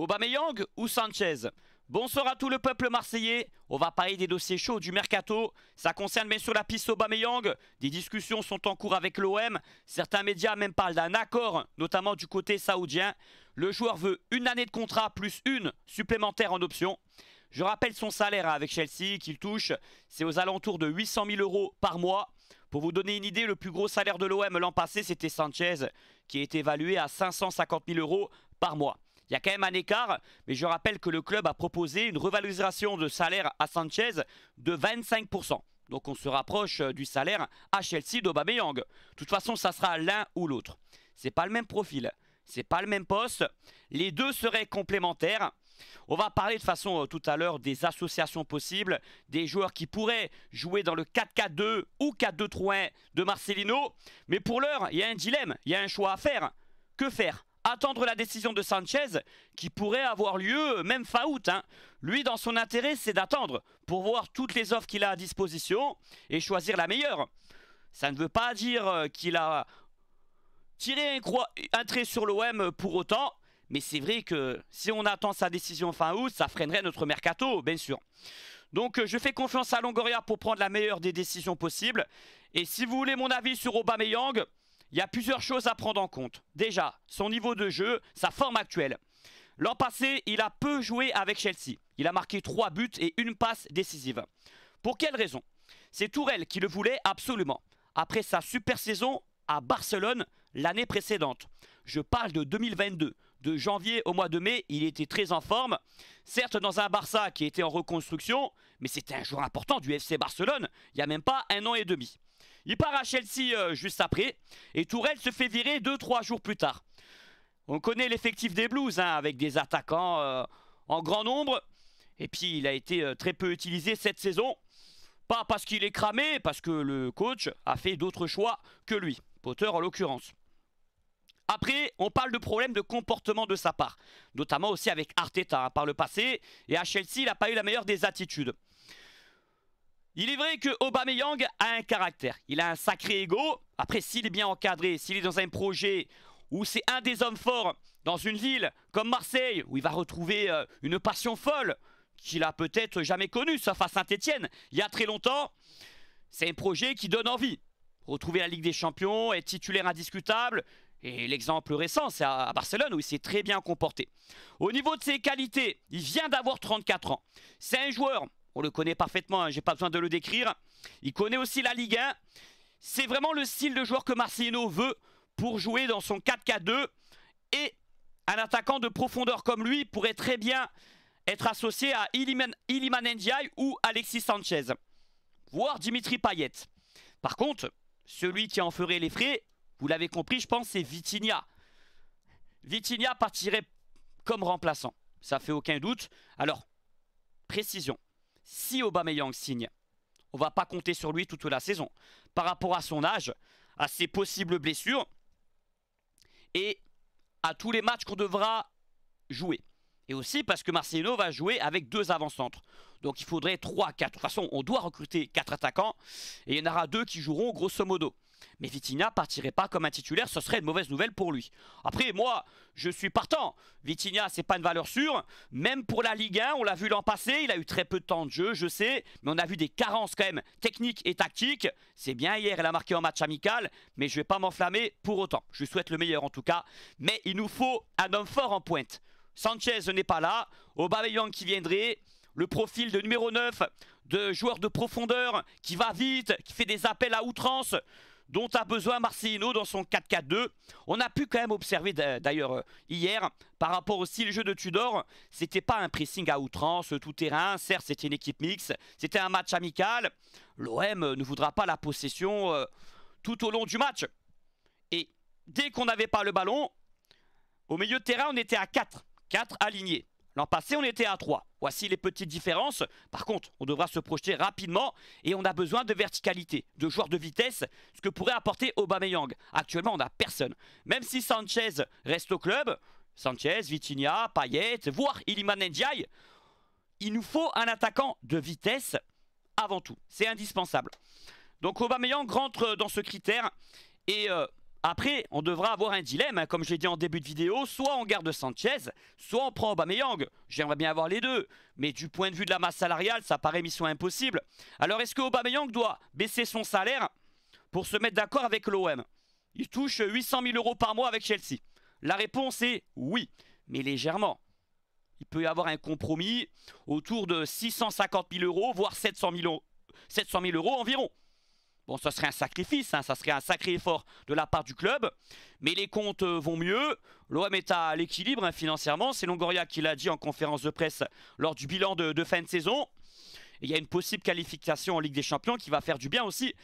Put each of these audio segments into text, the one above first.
Aubameyang ou Sanchez Bonsoir à tout le peuple marseillais. On va parler des dossiers chauds du mercato. Ça concerne bien sûr la piste Aubameyang. Des discussions sont en cours avec l'OM. Certains médias même parlent d'un accord, notamment du côté saoudien. Le joueur veut une année de contrat plus une supplémentaire en option. Je rappelle son salaire avec Chelsea qu'il touche. C'est aux alentours de 800 000 euros par mois. Pour vous donner une idée, le plus gros salaire de l'OM l'an passé, c'était Sanchez, qui est évalué à 550 000 euros par mois. Il y a quand même un écart, mais je rappelle que le club a proposé une revalorisation de salaire à Sanchez de 25%. Donc on se rapproche euh, du salaire à Chelsea d'Aubameyang. De toute façon, ça sera l'un ou l'autre. C'est pas le même profil, c'est pas le même poste. Les deux seraient complémentaires. On va parler de façon euh, tout à l'heure des associations possibles, des joueurs qui pourraient jouer dans le 4-4-2 ou 4-2-3-1 de Marcelino. Mais pour l'heure, il y a un dilemme, il y a un choix à faire. Que faire attendre la décision de Sanchez, qui pourrait avoir lieu même fin août. Hein. Lui, dans son intérêt, c'est d'attendre pour voir toutes les offres qu'il a à disposition et choisir la meilleure. Ça ne veut pas dire euh, qu'il a tiré un, un trait sur l'OM pour autant, mais c'est vrai que si on attend sa décision fin août, ça freinerait notre mercato, bien sûr. Donc euh, je fais confiance à Longoria pour prendre la meilleure des décisions possibles. Et si vous voulez mon avis sur Aubameyang, il y a plusieurs choses à prendre en compte. Déjà, son niveau de jeu, sa forme actuelle. L'an passé, il a peu joué avec Chelsea. Il a marqué trois buts et une passe décisive. Pour quelle raison C'est Tourelle qui le voulait absolument. Après sa super saison à Barcelone l'année précédente. Je parle de 2022. De janvier au mois de mai, il était très en forme. Certes, dans un Barça qui était en reconstruction, mais c'était un joueur important du FC Barcelone, il n'y a même pas un an et demi. Il part à Chelsea euh, juste après. Et Tourelle se fait virer 2-3 jours plus tard. On connaît l'effectif des Blues hein, avec des attaquants euh, en grand nombre. Et puis il a été euh, très peu utilisé cette saison. Pas parce qu'il est cramé, parce que le coach a fait d'autres choix que lui. Potter en l'occurrence. Après, on parle de problèmes de comportement de sa part, notamment aussi avec Arteta hein, par le passé, et à Chelsea, il n'a pas eu la meilleure des attitudes. Il est vrai que Aubameyang a un caractère, il a un sacré ego. Après, s'il est bien encadré, s'il est dans un projet où c'est un des hommes forts dans une ville comme Marseille, où il va retrouver euh, une passion folle qu'il a peut-être jamais connue, sauf à Saint-Etienne, il y a très longtemps, c'est un projet qui donne envie. Retrouver la Ligue des Champions, être titulaire indiscutable, et l'exemple récent, c'est à Barcelone où il s'est très bien comporté. Au niveau de ses qualités, il vient d'avoir 34 ans. C'est un joueur on le connaît parfaitement, je hein, j'ai pas besoin de le décrire. Il connaît aussi la Ligue 1. C'est vraiment le style de joueur que Marcelino veut pour jouer dans son 4K2. Et un attaquant de profondeur comme lui pourrait très bien être associé à Iliman, Ndiaye ou Alexis Sanchez, voire Dimitri Payet. Par contre, celui qui en ferait les frais, vous l'avez compris, je pense, c'est Vitinha. Vitinha partirait comme remplaçant, ça fait aucun doute. Alors, précision, si Aubameyang signe, on va pas compter sur lui toute la saison. Par rapport à son âge, à ses possibles blessures et à tous les matchs qu'on devra jouer. Et aussi parce que Marcelino va jouer avec deux avant-centres. Donc il faudrait 3, 4. De toute façon, on doit recruter quatre attaquants et il y en aura deux qui joueront grosso modo. Mais Vitinha partirait pas comme un titulaire, ce serait une mauvaise nouvelle pour lui. Après, moi, je suis partant. Vitinha, c'est pas une valeur sûre. Même pour la Ligue 1, on l'a vu l'an passé, il a eu très peu de temps de jeu, je sais, mais on a vu des carences quand même techniques et tactiques. C'est bien hier, il a marqué en match amical, mais je vais pas m'enflammer pour autant. Je souhaite le meilleur en tout cas, mais il nous faut un homme fort en pointe. Sanchez n'est pas là, Aubameyang qui viendrait, le profil de numéro 9, de joueur de profondeur qui va vite, qui fait des appels à outrance dont a besoin Marcelino dans son 4-4-2. On a pu quand même observer d'ailleurs euh, hier, par rapport au jeu de Tudor, c'était pas un pressing à outrance, tout terrain, certes c'était une équipe mixte, c'était un match amical. L'OM ne voudra pas la possession euh, tout au long du match. Et dès qu'on n'avait pas le ballon, au milieu de terrain on était à 4, 4 alignés. En passé, on était à 3. Voici les petites différences. Par contre, on devra se projeter rapidement et on a besoin de verticalité, de joueurs de vitesse, ce que pourrait apporter Aubameyang. Actuellement, on a personne. Même si Sanchez reste au club, Sanchez, Vitinha, Payet, voire Iliman Ndiaye, il nous faut un attaquant de vitesse avant tout. C'est indispensable. Donc Aubameyang rentre dans ce critère et euh, après, on devra avoir un dilemme, hein, comme j'ai dit en début de vidéo, soit on garde Sanchez, soit on prend Aubameyang. J'aimerais bien avoir les deux, mais du point de vue de la masse salariale, ça paraît mission impossible. Alors est-ce que Aubameyang doit baisser son salaire pour se mettre d'accord avec l'OM Il touche 800 000 euros par mois avec Chelsea. La réponse est oui, mais légèrement. Il peut y avoir un compromis autour de 650 000 euros, voire 700 000 euros environ. Bon, ça serait un sacrifice, hein, ça serait un sacré effort de la part du club. Mais les comptes euh, vont mieux. L'OM est à l'équilibre hein, financièrement. C'est Longoria qui l'a dit en conférence de presse lors du bilan de, fin de saison. il y a une possible qualification en Ligue des Champions qui va faire du bien aussi.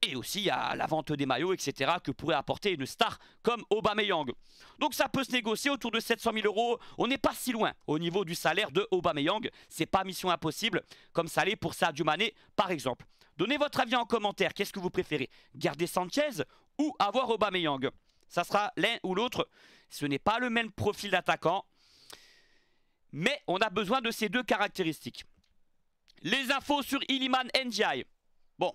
Et aussi, à la vente des maillots, etc., que pourrait apporter une star comme Aubameyang. Donc ça peut se négocier autour de 700 000 euros. On n'est pas si loin au niveau du salaire de Aubameyang. C'est pas mission impossible, comme ça l'est pour Sadio Mané, par exemple. Donnez votre avis en commentaire. Qu'est-ce que vous préférez Garder Sanchez ou avoir Aubameyang Ça sera l'un ou l'autre. Ce n'est pas le même profil d'attaquant. Mais on a besoin de ces deux caractéristiques. Les infos sur Illiman NGI. Bon,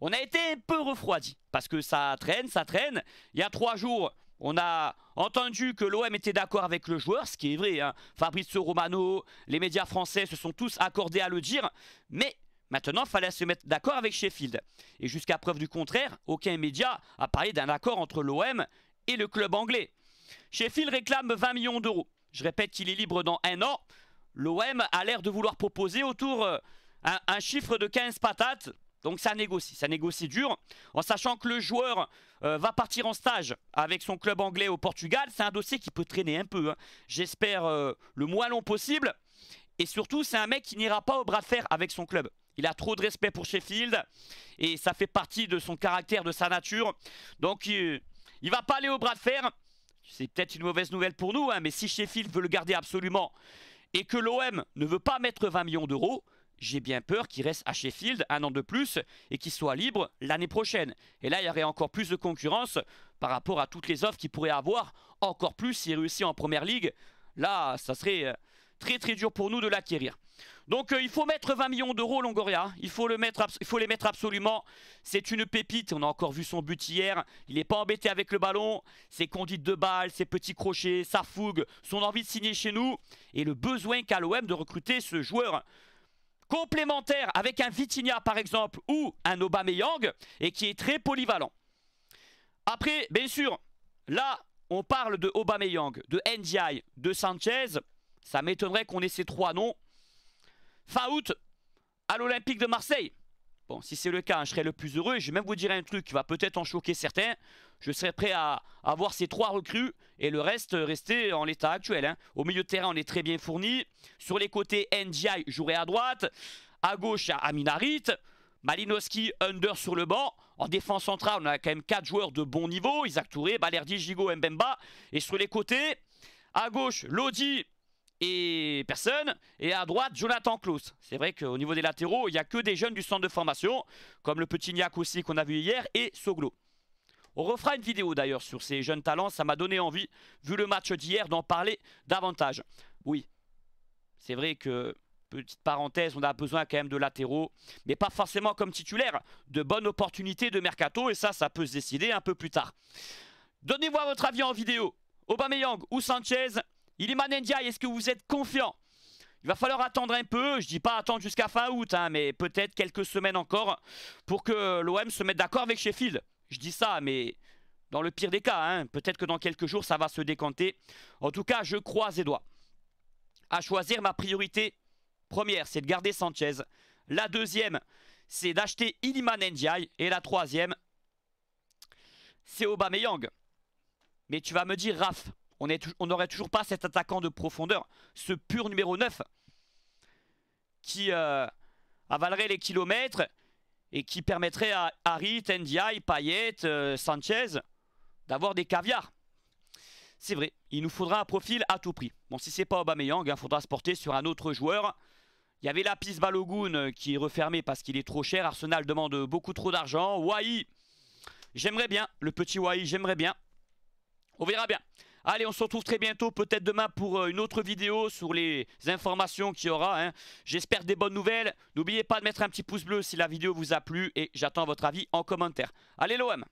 on a été un peu refroidi parce que ça traîne, ça traîne. Il y a trois jours, on a entendu que l'OM était d'accord avec le joueur, ce qui est vrai. Hein. Fabrizio Romano, les médias français se sont tous accordés à le dire. Mais Maintenant, il fallait se mettre d'accord avec Sheffield. Et jusqu'à preuve du contraire, aucun média a parlé d'un accord entre l'OM et le club anglais. Sheffield réclame 20 millions d'euros. Je répète qu'il est libre dans un an. L'OM a l'air de vouloir proposer autour euh, un, chiffre de 15 patates. Donc ça négocie, ça négocie dur. En sachant que le joueur euh, va partir en stage avec son club anglais au Portugal, c'est un dossier qui peut traîner un peu. Hein. J'espère euh, le moins long possible. Et surtout, c'est un mec qui n'ira pas au bras de fer avec son club. Il a trop de respect pour Sheffield et ça fait partie de son caractère, de sa nature. Donc il, ne va pas aller au bras de fer. C'est peut-être une mauvaise nouvelle pour nous, hein, mais si Sheffield veut le garder absolument et que l'OM ne veut pas mettre 20 millions d'euros, j'ai bien peur qu'il reste à Sheffield un an de plus et qu'il soit libre l'année prochaine. Et là, il y aurait encore plus de concurrence par rapport à toutes les offres qu'il pourrait avoir, encore plus s'il réussit en Première Ligue. Là, ça serait euh, très très dur pour nous de l'acquérir. Donc euh, il faut mettre 20 millions d'euros Longoria, il faut, le mettre, il faut les mettre absolument, c'est une pépite, on a encore vu son but hier, il n'est pas embêté avec le ballon, ses conduites de balles, ses petits crochets, sa fougue, son envie de signer chez nous, et le besoin qu'a l'OM de recruter ce joueur complémentaire avec un Vitinha par exemple, ou un Aubameyang, et qui est très polyvalent. Après, bien sûr, là, on parle de Aubameyang, de Ndiaye, de Sanchez, ça m'étonnerait qu'on ait ces trois noms. Fin août, à l'Olympique de Marseille. Bon, si c'est le cas, hein, je serais le plus heureux. Je vais même vous dire un truc qui va peut-être en choquer certains. Je serais prêt à avoir ces trois recrues et le reste rester en l'état actuel. Hein. Au milieu de terrain, on est très bien fourni. Sur les côtés, NGI jouerait à droite. À gauche, à Aminarit. Malinowski, Under sur le banc. En défense centrale, on a quand même quatre joueurs de bon niveau. Isaac Touré, Balerdi, Gigo, Mbemba. Et sur les côtés, à gauche, Lodi, et personne. Et à droite, Jonathan Klaus. C'est vrai qu'au niveau des latéraux, il n'y a que des jeunes du centre de formation, comme le petit Niak aussi qu'on a vu hier, et Soglo. On refera une vidéo d'ailleurs sur ces jeunes talents, ça m'a donné envie, vu le match d'hier, d'en parler davantage. Oui, c'est vrai que, petite parenthèse, on a besoin quand même de latéraux, mais pas forcément comme titulaire, de bonnes opportunités de mercato, et ça, ça peut se décider un peu plus tard. Donnez-moi votre avis en vidéo. Aubameyang ou Sanchez, Iliman Ndiaye, est-ce que vous êtes confiant il va falloir attendre un peu, je dis pas attendre jusqu'à fin août, hein, mais peut-être quelques semaines encore pour que l'OM se mette d'accord avec Sheffield. Je dis ça, mais dans le pire des cas, hein, peut-être que dans quelques jours ça va se décanter. En tout cas, je crois les doigts. À choisir, ma priorité première, c'est de garder Sanchez. La deuxième, c'est d'acheter Iliman Ndiaye. Et la troisième, c'est Aubameyang. Mais tu vas me dire, Raph, on n'aurait toujours pas cet attaquant de profondeur, ce pur numéro 9, qui euh, avalerait les kilomètres et qui permettrait à Harry, Ndiaye, Payet, euh, Sanchez d'avoir des caviars. C'est vrai, il nous faudra un profil à tout prix. Bon, si c'est pas Aubameyang, il hein, faudra se porter sur un autre joueur. Il y avait la piste Balogun euh, qui est refermée parce qu'il est trop cher. Arsenal demande beaucoup trop d'argent. Wai, j'aimerais bien. Le petit Wai, j'aimerais bien. On verra bien. Allez, on se retrouve très bientôt, peut-être demain pour euh, une autre vidéo sur les informations qu'il y aura. Hein. J'espère des bonnes nouvelles. N'oubliez pas de mettre un petit pouce bleu si la vidéo vous a plu et j'attends votre avis en commentaire. Allez l'OM